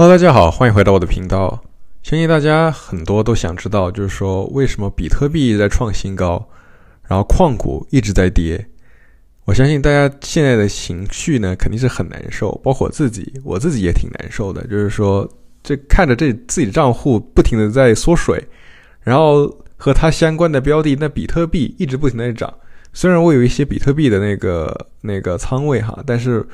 Hello，大家好，欢迎回到我的频道。相信大家很多都想知道，就是说为什么比特币在创新高，然后矿股一直在跌。我相信大家现在的情绪呢，肯定是很难受，包括我自己，我自己也挺难受的。就是说，这看着这自己的账户不停的在缩水，然后和它相关的标的那比特币一直不停的涨。虽然我有一些比特币的那个那个仓位哈，但是。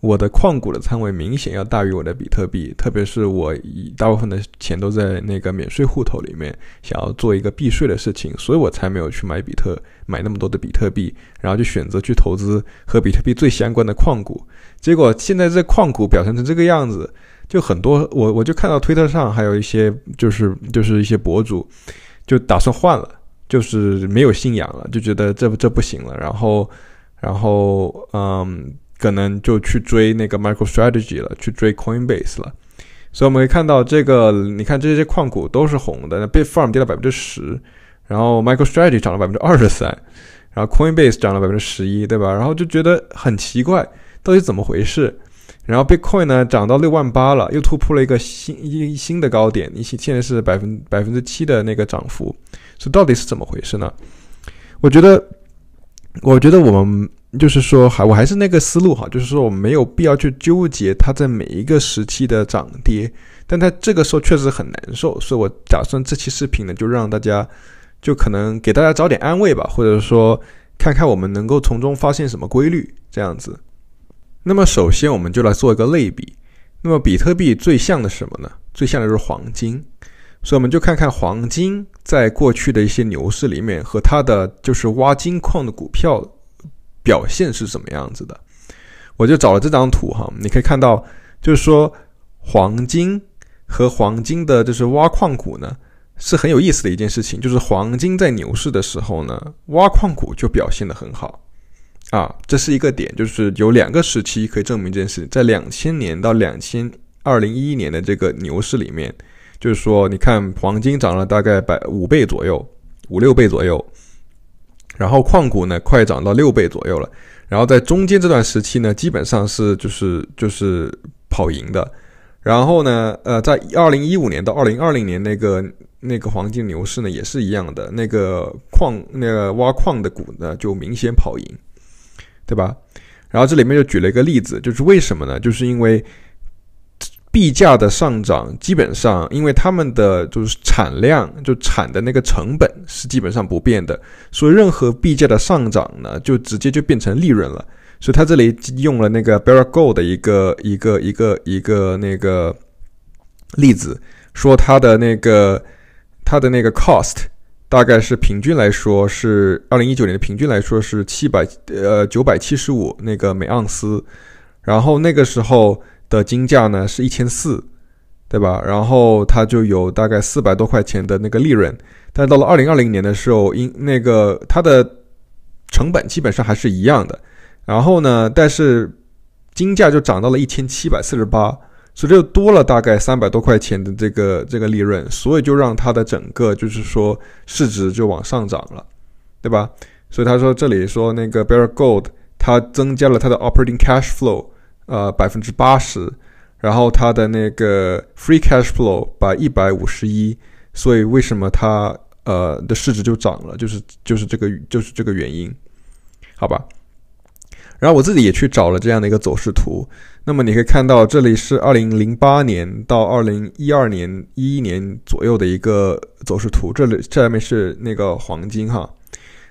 我的矿股的仓位明显要大于我的比特币，特别是我大部分的钱都在那个免税户头里面，想要做一个避税的事情，所以我才没有去买比特，买那么多的比特币，然后就选择去投资和比特币最相关的矿股。结果现在这矿股表现成这个样子，就很多我我就看到推特上还有一些就是就是一些博主就打算换了，就是没有信仰了，就觉得这这不行了，然后然后嗯。可能就去追那个 Micro Strategy 了，去追 Coinbase 了，所以我们会看到这个，你看这些矿股都是红的，那 BitFarm 跌了百分之十，然后 Micro Strategy 涨了百分之二十三，然后 Coinbase 涨了百分之十一，对吧？然后就觉得很奇怪，到底怎么回事？然后 Bitcoin 呢，涨到六万八了，又突破了一个新一新的高点，一现现在是百分百分之七的那个涨幅，以到底是怎么回事呢？我觉得，我觉得我们。就是说，还我还是那个思路哈，就是说，我没有必要去纠结它在每一个时期的涨跌，但它这个时候确实很难受，所以我打算这期视频呢，就让大家，就可能给大家找点安慰吧，或者说看看我们能够从中发现什么规律这样子。那么首先我们就来做一个类比，那么比特币最像的什么呢？最像的就是黄金，所以我们就看看黄金在过去的一些牛市里面和它的就是挖金矿的股票。表现是什么样子的？我就找了这张图哈，你可以看到，就是说黄金和黄金的就是挖矿股呢，是很有意思的一件事情。就是黄金在牛市的时候呢，挖矿股就表现的很好啊，这是一个点。就是有两个时期可以证明这件事，在两千年到两千二零一一年的这个牛市里面，就是说你看黄金涨了大概百五倍左右，五六倍左右。然后矿股呢，快涨到六倍左右了。然后在中间这段时期呢，基本上是就是就是跑赢的。然后呢，呃，在二零一五年到二零二零年那个那个黄金牛市呢，也是一样的，那个矿那个挖矿的股呢，就明显跑赢，对吧？然后这里面就举了一个例子，就是为什么呢？就是因为。币价的上涨，基本上因为他们的就是产量，就产的那个成本是基本上不变的，所以任何币价的上涨呢，就直接就变成利润了。所以他这里用了那个 Baragold 的一个一个一个一个那个例子，说它的那个它的那个 cost 大概是平均来说是二零一九年的平均来说是七百呃九百七十五那个每盎司，然后那个时候。的金价呢是一千四，对吧？然后它就有大概四百多块钱的那个利润。但到了二零二零年的时候，因那个它的成本基本上还是一样的。然后呢，但是金价就涨到了一千七百四十八，所以就多了大概三百多块钱的这个这个利润。所以就让它的整个就是说市值就往上涨了，对吧？所以他说这里说那个 b a r gold 它增加了它的 operating cash flow。呃，百分之八十，然后它的那个 free cash flow 把一百五十一，所以为什么它呃的市值就涨了？就是就是这个就是这个原因，好吧？然后我自己也去找了这样的一个走势图，那么你可以看到这里是二零零八年到二零一二年一一年左右的一个走势图，这里下面是那个黄金哈，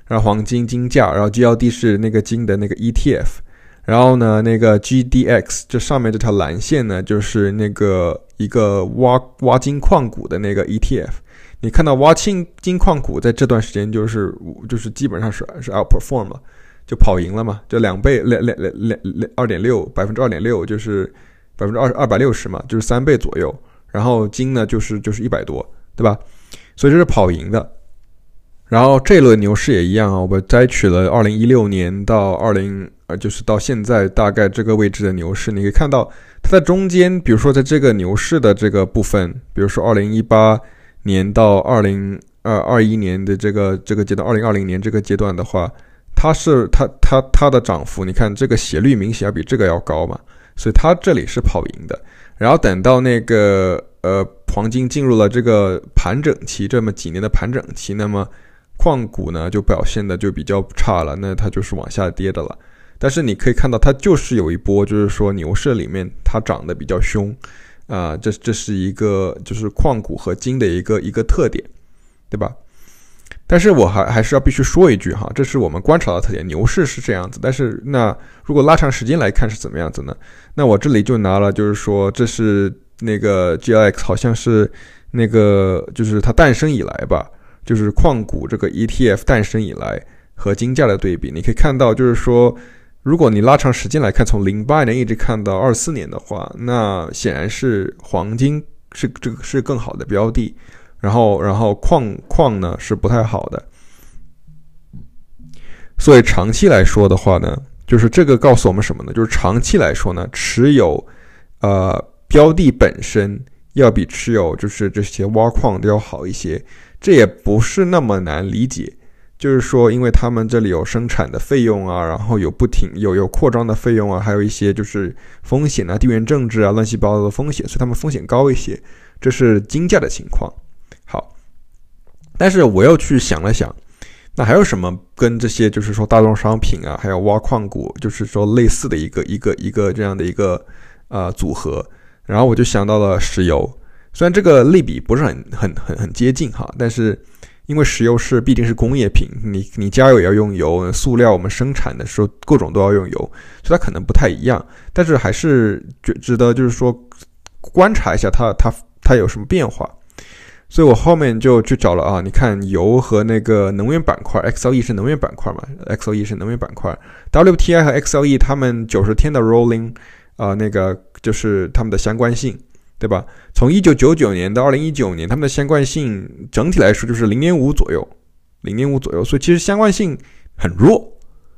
然后黄金金价，然后 G L D 是那个金的那个 E T F。然后呢，那个 GDX 这上面这条蓝线呢，就是那个一个挖挖金矿股的那个 ETF。你看到挖金金矿股在这段时间就是就是基本上是是 outperform 嘛，就跑赢了嘛，就两倍两两两两两二点六百分之二点六就是百分之二二百六十嘛，就是三倍左右。然后金呢就是就是一百多，对吧？所以这是跑赢的。然后这轮牛市也一样，啊，我摘取了二零一六年到二零。而就是到现在大概这个位置的牛市，你可以看到它在中间，比如说在这个牛市的这个部分，比如说二零一八年到二零二二一年的这个这个阶段，二零二零年这个阶段的话，它是它它它的涨幅，你看这个斜率明显要比这个要高嘛，所以它这里是跑赢的。然后等到那个呃黄金进入了这个盘整期，这么几年的盘整期，那么矿股呢就表现的就比较差了，那它就是往下跌的了。但是你可以看到，它就是有一波，就是说牛市里面它涨得比较凶，啊，这这是一个就是矿股和金的一个一个特点，对吧？但是我还还是要必须说一句哈，这是我们观察的特点，牛市是这样子。但是那如果拉长时间来看是怎么样子呢？那我这里就拿了，就是说这是那个 G L X，好像是那个就是它诞生以来吧，就是矿股这个 E T F 诞生以来和金价的对比，你可以看到就是说。如果你拉长时间来看，从零八年一直看到二四年的话，那显然是黄金是这个是更好的标的，然后然后矿矿呢是不太好的，所以长期来说的话呢，就是这个告诉我们什么呢？就是长期来说呢，持有呃标的本身要比持有就是这些挖矿都要好一些，这也不是那么难理解。就是说，因为他们这里有生产的费用啊，然后有不停有有扩张的费用啊，还有一些就是风险啊、地缘政治啊、乱七八糟的风险，所以他们风险高一些。这是金价的情况。好，但是我又去想了想，那还有什么跟这些就是说大宗商品啊，还有挖矿股，就是说类似的一个一个一个这样的一个呃组合。然后我就想到了石油，虽然这个类比不是很很很很接近哈，但是。因为石油是毕竟是工业品，你你加油也要用油，塑料我们生产的时候各种都要用油，所以它可能不太一样，但是还是觉值得就是说观察一下它它它有什么变化，所以我后面就去找了啊，你看油和那个能源板块，XO E 是能源板块嘛，XO E 是能源板块，WTI 和 XO E 它们九十天的 rolling 啊那个就是它们的相关性。对吧？从一九九九年到二零一九年，它们的相关性整体来说就是零点五左右，零点五左右。所以其实相关性很弱，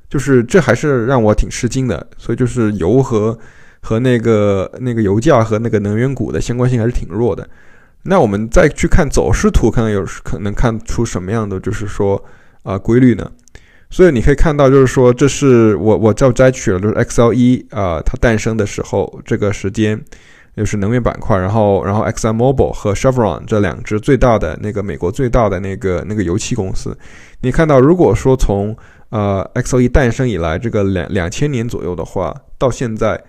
就是这还是让我挺吃惊的。所以就是油和和那个那个油价和那个能源股的相关性还是挺弱的。那我们再去看走势图，看看有可能看出什么样的就是说啊规律呢？所以你可以看到，就是说这是我我照摘取了，就是 XLE 啊，它诞生的时候这个时间。又是能源板块，然后，然后 Exxon Mobil 和 Chevron 这两只最大的那个美国最大的那个那个油气公司，你看到，如果说从呃 XOE 诞生以来，这个两两千年左右的话，到现在，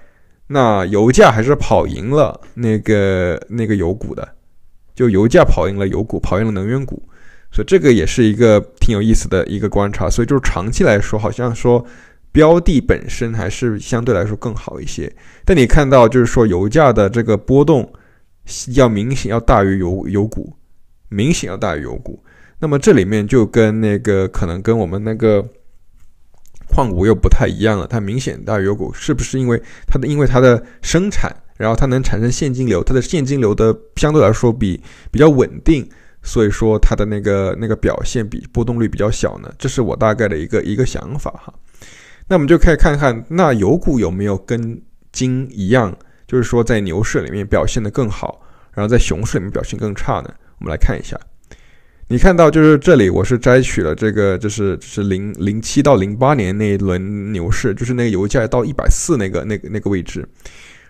那油价还是跑赢了那个那个油股的，就油价跑赢了油股，跑赢了能源股，所以这个也是一个挺有意思的一个观察，所以就是长期来说，好像说。标的本身还是相对来说更好一些，但你看到就是说油价的这个波动要明显要大于油油股，明显要大于油股。那么这里面就跟那个可能跟我们那个矿股又不太一样了，它明显大于油股，是不是因为它的因为它的生产，然后它能产生现金流，它的现金流的相对来说比比较稳定，所以说它的那个那个表现比波动率比较小呢？这是我大概的一个一个想法哈。那我们就可以看看，那油股有没有跟金一样，就是说在牛市里面表现的更好，然后在熊市里面表现更差呢？我们来看一下。你看到就是这里，我是摘取了这个，就是就是零零七到零八年那一轮牛市，就是那个油价到一百四那个那个那个位置。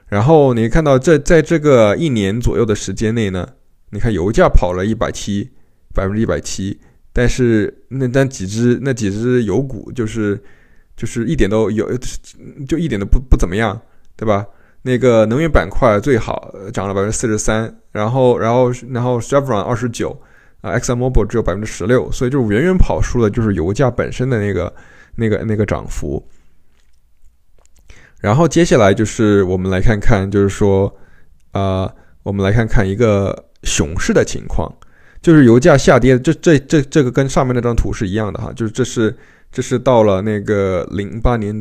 然后你看到这在这个一年左右的时间内呢，你看油价跑了一百七，百分之一百七，但是那那几只那几只油股就是。就是一点都有，就一点都不不怎么样，对吧？那个能源板块最好，涨了百分之四十三，然后然后然后 Chevron 二十九，啊 Exxon Mobil 只有百分之十六，所以就远远跑输了，就是油价本身的那个那个那个涨幅。然后接下来就是我们来看看，就是说，啊，我们来看看一个熊市的情况，就是油价下跌，这这这这个跟上面那张图是一样的哈，就是这是。这是到了那个零八年，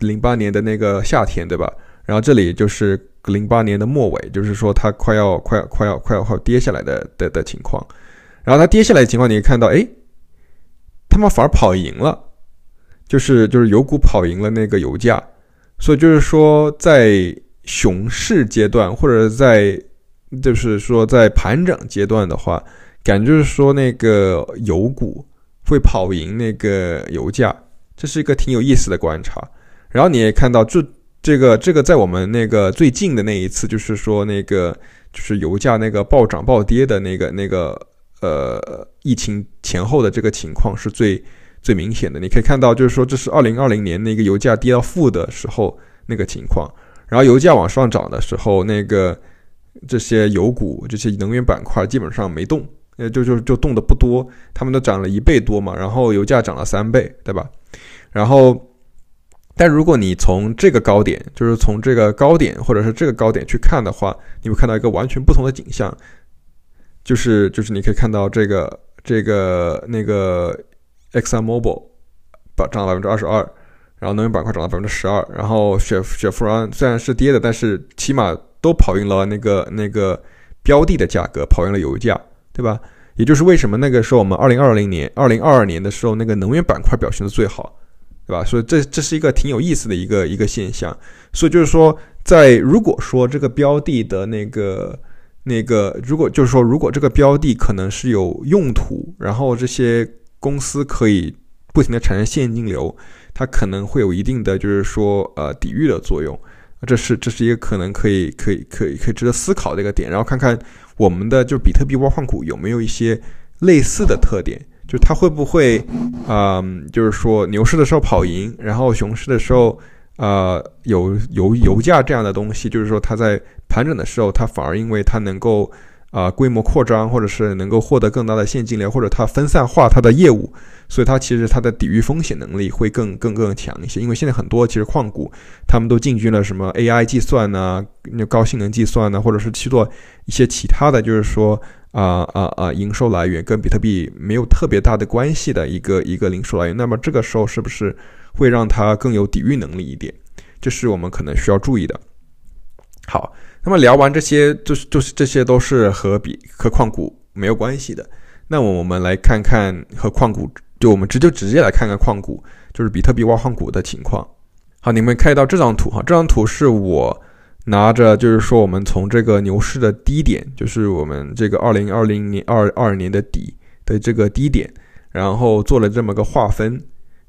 零八年的那个夏天，对吧？然后这里就是零八年的末尾，就是说它快要快要快要快要快要跌下来的的的情况。然后它跌下来的情况，你可以看到，哎，他们反而跑赢了，就是就是油股跑赢了那个油价。所以就是说，在熊市阶段，或者在就是说在盘整阶段的话，感觉就是说那个油股。会跑赢那个油价，这是一个挺有意思的观察。然后你也看到，这这个这个在我们那个最近的那一次，就是说那个就是油价那个暴涨暴跌的那个那个呃疫情前后的这个情况是最最明显的。你可以看到，就是说这是二零二零年那个油价跌到负的时候那个情况，然后油价往上涨的时候，那个这些油股、这些能源板块基本上没动。呃，就就就动的不多，他们都涨了一倍多嘛，然后油价涨了三倍，对吧？然后，但如果你从这个高点，就是从这个高点或者是这个高点去看的话，你会看到一个完全不同的景象，就是就是你可以看到这个这个那个 Exxon Mobil 把涨了百分之二十二，然后能源板块涨了百分之十二，然后雪雪佛兰虽然是跌的，但是起码都跑赢了那个那个标的的价格，跑赢了油价。对吧？也就是为什么那个时候我们二零二零年、二零二二年的时候，那个能源板块表现的最好，对吧？所以这这是一个挺有意思的一个一个现象。所以就是说，在如果说这个标的的那个那个，如果就是说，如果这个标的可能是有用途，然后这些公司可以不停的产生现金流，它可能会有一定的就是说呃抵御的作用。这是这是一个可能可以可以可以可以值得思考的一个点，然后看看。我们的就比特币挖矿股有没有一些类似的特点？就它会不会，嗯，就是说牛市的时候跑赢，然后熊市的时候，呃，有油油价这样的东西，就是说它在盘整的时候，它反而因为它能够。啊，规模扩张，或者是能够获得更大的现金流，或者它分散化它的业务，所以它其实它的抵御风险能力会更更更强一些。因为现在很多其实矿股，他们都进军了什么 AI 计算呢？那高性能计算呢？或者是去做一些其他的就是说啊啊啊营收来源跟比特币没有特别大的关系的一个一个零售来源。那么这个时候是不是会让它更有抵御能力一点？这是我们可能需要注意的。好。那么聊完这些，就是就是这些都是和比和矿股没有关系的。那么我们来看看和矿股，就我们直就直接来看看矿股，就是比特币挖矿股的情况。好，你们看到这张图哈，这张图是我拿着，就是说我们从这个牛市的低点，就是我们这个二零二零年二二年的底的这个低点，然后做了这么个划分。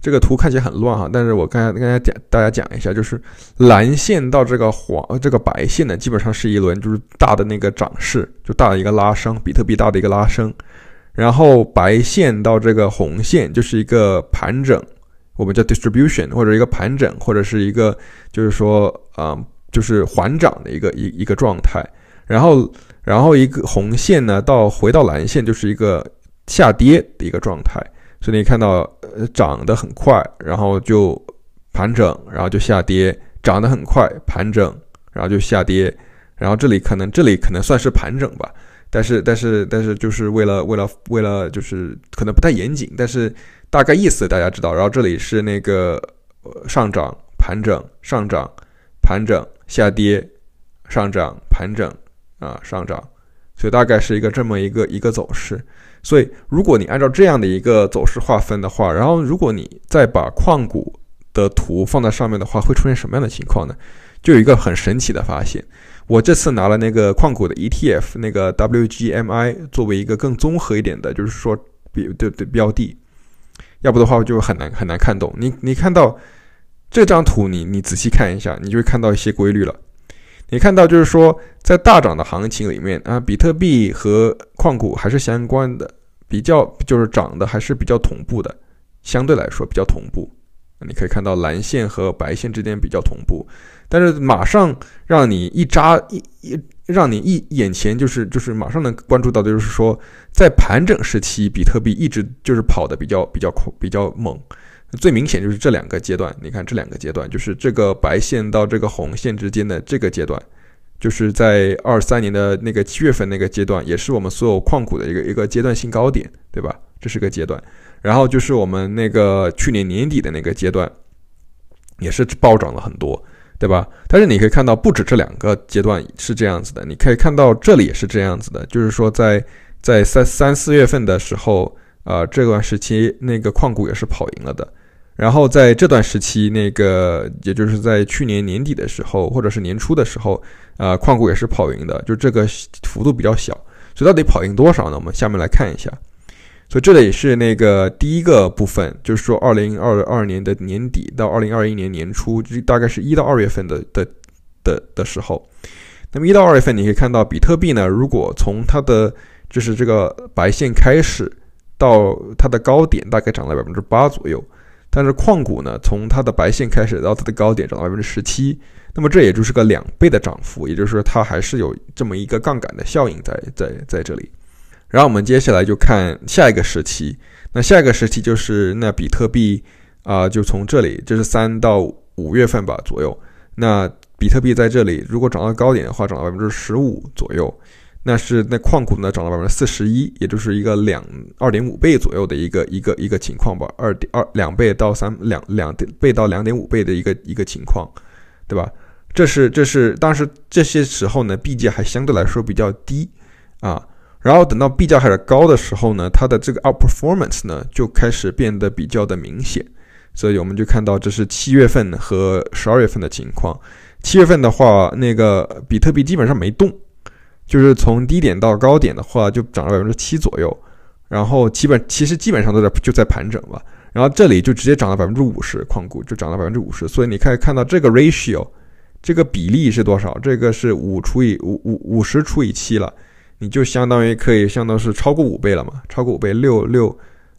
这个图看起来很乱哈，但是我刚才大家讲大家讲一下，就是蓝线到这个黄这个白线呢，基本上是一轮就是大的那个涨势，就大的一个拉升，比特币大的一个拉升，然后白线到这个红线就是一个盘整，我们叫 distribution 或者一个盘整或者是一个就是说啊就是缓涨的一个一一个状态，然后然后一个红线呢到回到蓝线就是一个下跌的一个状态。所以你看到，呃，涨得很快，然后就盘整，然后就下跌，涨得很快，盘整，然后就下跌，然后这里可能这里可能算是盘整吧，但是但是但是就是为了为了为了就是可能不太严谨，但是大概意思大家知道。然后这里是那个上涨盘整上涨盘整下跌上涨盘整啊上涨，所以大概是一个这么一个一个走势。所以，如果你按照这样的一个走势划分的话，然后如果你再把矿股的图放在上面的话，会出现什么样的情况呢？就有一个很神奇的发现。我这次拿了那个矿股的 ETF，那个 WGMI 作为一个更综合一点的，就是说比对对标的，要不的话就很难很难看懂。你你看到这张图，你你仔细看一下，你就会看到一些规律了。你看到就是说，在大涨的行情里面啊，比特币和矿股还是相关的，比较就是涨的还是比较同步的，相对来说比较同步。你可以看到蓝线和白线之间比较同步，但是马上让你一扎一一让你一眼前就是就是马上能关注到的就是说，在盘整时期，比特币一直就是跑的比较比较快比较猛。最明显就是这两个阶段，你看这两个阶段，就是这个白线到这个红线之间的这个阶段，就是在二三年的那个七月份那个阶段，也是我们所有矿股的一个一个阶段性高点，对吧？这是个阶段。然后就是我们那个去年年底的那个阶段，也是暴涨了很多，对吧？但是你可以看到，不止这两个阶段是这样子的，你可以看到这里也是这样子的，就是说在在三三四月份的时候，呃，这段时期那个矿股也是跑赢了的。然后在这段时期，那个也就是在去年年底的时候，或者是年初的时候，呃，矿股也是跑赢的，就这个幅度比较小。所以到底跑赢多少呢？我们下面来看一下。所以这里也是那个第一个部分，就是说，二零二二年的年底到二零二一年年初，就大概是一到二月份的的的的时候。那么一到二月份，你可以看到，比特币呢，如果从它的就是这个白线开始到它的高点，大概涨了百分之八左右。但是矿股呢？从它的白线开始到它的高点涨到百分之十七，那么这也就是个两倍的涨幅，也就是说它还是有这么一个杠杆的效应在在在这里。然后我们接下来就看下一个时期，那下一个时期就是那比特币啊，就从这里，就是三到五月份吧左右。那比特币在这里如果涨到高点的话，涨到百分之十五左右。那是那矿股呢，涨了百分之四十一，也就是一个两二点五倍左右的一个一个一个情况吧，二点二两倍到三两两倍到两点五倍的一个一个情况，对吧？这是这是当时这些时候呢，币价还相对来说比较低啊。然后等到币价开始高的时候呢，它的这个 outperformance 呢就开始变得比较的明显。所以我们就看到这是七月份和十二月份的情况。七月份的话，那个比特币基本上没动。就是从低点到高点的话，就涨了百分之七左右，然后基本其实基本上都在就在盘整吧，然后这里就直接涨了百分之五十，矿股就涨了百分之五十，所以你可以看到这个 ratio，这个比例是多少？这个是五除以五五五十除以七了，你就相当于可以相当是超过五倍了嘛，超过五倍六六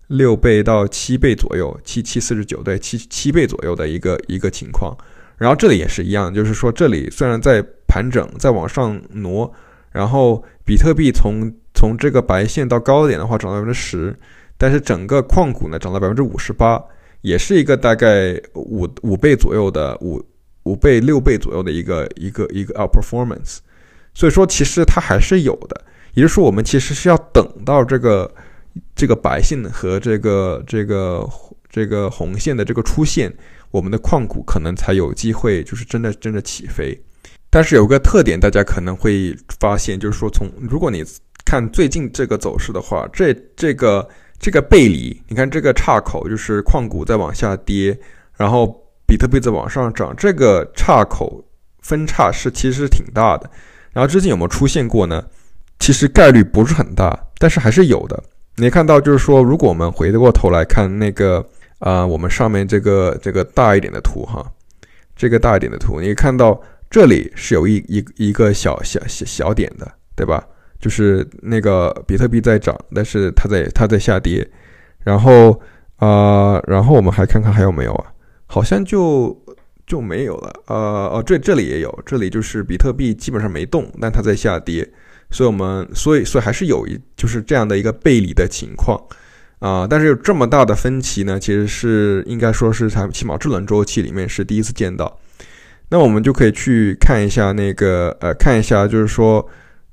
六倍到七倍左右，七七四十九对七七倍左右的一个一个情况，然后这里也是一样，就是说这里虽然在盘整，在往上挪。然后，比特币从从这个白线到高点的话，涨了百分之十，但是整个矿股呢，涨了百分之五十八，也是一个大概五五倍左右的五五倍六倍左右的一个一个一个 outperformance，所以说其实它还是有的，也就是说我们其实是要等到这个这个白线和这个这个这个红线的这个出现，我们的矿股可能才有机会，就是真的真的起飞。但是有个特点，大家可能会发现，就是说，从如果你看最近这个走势的话，这这个这个背离，你看这个岔口，就是矿股在往下跌，然后比特币在往上涨，这个岔口分叉是其实挺大的。然后之前有没有出现过呢？其实概率不是很大，但是还是有的。你看到，就是说，如果我们回过头来看那个啊，我们上面这个这个大一点的图哈，这个大一点的图，你看到。这里是有一一一个小小小小点的，对吧？就是那个比特币在涨，但是它在它在下跌，然后啊，然后我们还看看还有没有啊？好像就就没有了。呃，哦，这这里也有，这里就是比特币基本上没动，但它在下跌，所以我们所以所以还是有一就是这样的一个背离的情况啊。但是有这么大的分歧呢，其实是应该说是它起码智能周期里面是第一次见到。那我们就可以去看一下那个，呃，看一下，就是说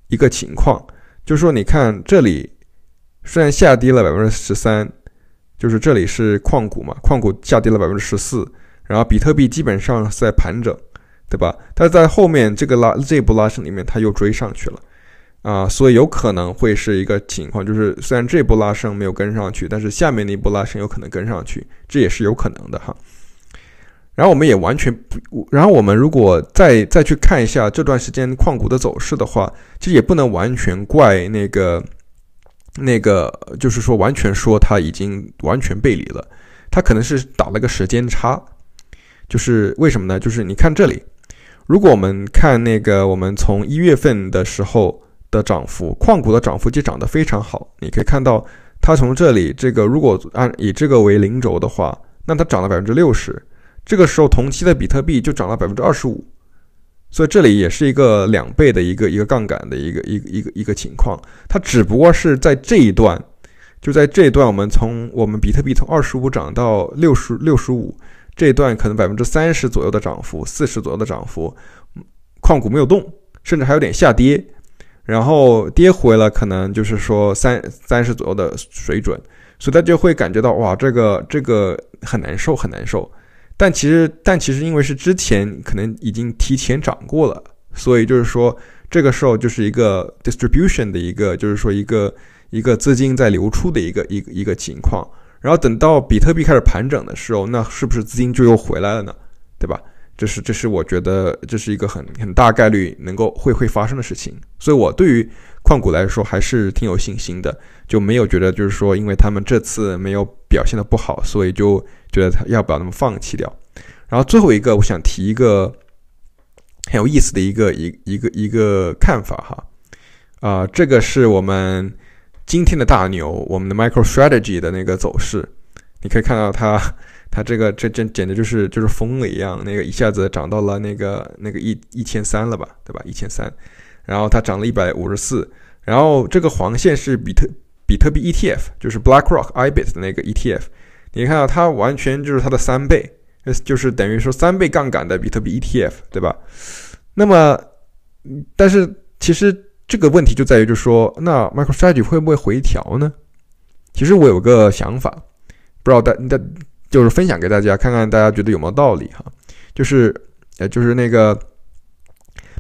一个情况，就是说，你看这里虽然下跌了百分之十三，就是这里是矿股嘛，矿股下跌了百分之十四，然后比特币基本上是在盘整，对吧？但是在后面这个拉这波拉升里面，它又追上去了，啊，所以有可能会是一个情况，就是虽然这波拉升没有跟上去，但是下面那波拉升有可能跟上去，这也是有可能的哈。然后我们也完全不，然后我们如果再再去看一下这段时间矿股的走势的话，其实也不能完全怪那个那个，就是说完全说它已经完全背离了，它可能是打了个时间差。就是为什么呢？就是你看这里，如果我们看那个我们从一月份的时候的涨幅，矿股的涨幅就涨得非常好。你可以看到它从这里这个，如果按以这个为零轴的话，那它涨了百分之六十。这个时候，同期的比特币就涨了百分之二十五，所以这里也是一个两倍的一个一个杠杆的一个一个一个一个情况。它只不过是在这一段，就在这一段，我们从我们比特币从二十五涨到六十六十五，这一段可能百分之三十左右的涨幅，四十左右的涨幅，矿股没有动，甚至还有点下跌，然后跌回了可能就是说三三十左右的水准，所以大家会感觉到哇，这个这个很难受，很难受。但其实，但其实因为是之前可能已经提前涨过了，所以就是说这个时候就是一个 distribution 的一个，就是说一个一个资金在流出的一个一个一个情况。然后等到比特币开始盘整的时候，那是不是资金就又回来了呢？对吧？这是这是我觉得这是一个很很大概率能够会会发生的事情。所以我对于矿股来说还是挺有信心的，就没有觉得就是说因为他们这次没有。表现的不好，所以就觉得他要不要那么放弃掉。然后最后一个，我想提一个很有意思的一个一一个一个看法哈，啊，这个是我们今天的大牛，我们的 Micro Strategy 的那个走势，你可以看到它它这个这这简直就是就是疯了一样，那个一下子涨到了那个那个一一千三了吧，对吧？一千三，然后它涨了一百五十四，然后这个黄线是比特。比特币 ETF 就是 BlackRock iBit 的那个 ETF，你看到它完全就是它的三倍，就是等于说三倍杠杆的比特币 ETF，对吧？那么，但是其实这个问题就在于，就是说那 MicroStrategy 会不会回调呢？其实我有个想法，不知道大大就是分享给大家，看看大家觉得有没有道理哈。就是呃，就是那个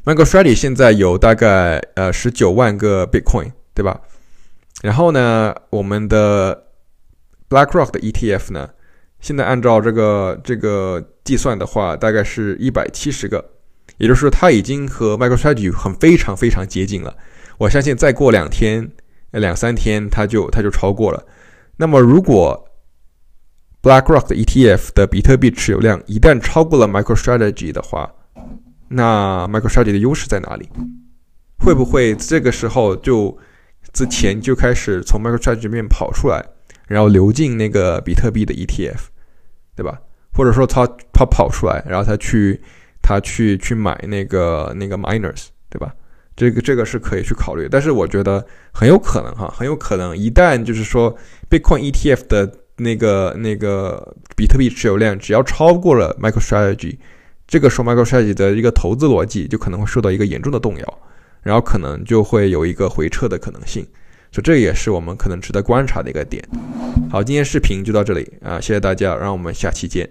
MicroStrategy 现在有大概呃十九万个 Bitcoin，对吧？然后呢，我们的 BlackRock 的 ETF 呢，现在按照这个这个计算的话，大概是一百七十个，也就是说，它已经和 MicroStrategy 很非常非常接近了。我相信再过两天、两三天，它就它就超过了。那么，如果 BlackRock 的 ETF 的比特币持有量一旦超过了 MicroStrategy 的话，那 MicroStrategy 的优势在哪里？会不会这个时候就？之前就开始从 MicroStrategy 这边跑出来，然后流进那个比特币的 ETF，对吧？或者说他他跑出来，然后他去他去去买那个那个 miners，对吧？这个这个是可以去考虑，但是我觉得很有可能哈，很有可能一旦就是说 Bitcoin ETF 的那个那个比特币持有量只要超过了 MicroStrategy，这个说 MicroStrategy 的一个投资逻辑就可能会受到一个严重的动摇。然后可能就会有一个回撤的可能性，所以这也是我们可能值得观察的一个点。好，今天视频就到这里啊，谢谢大家，让我们下期见。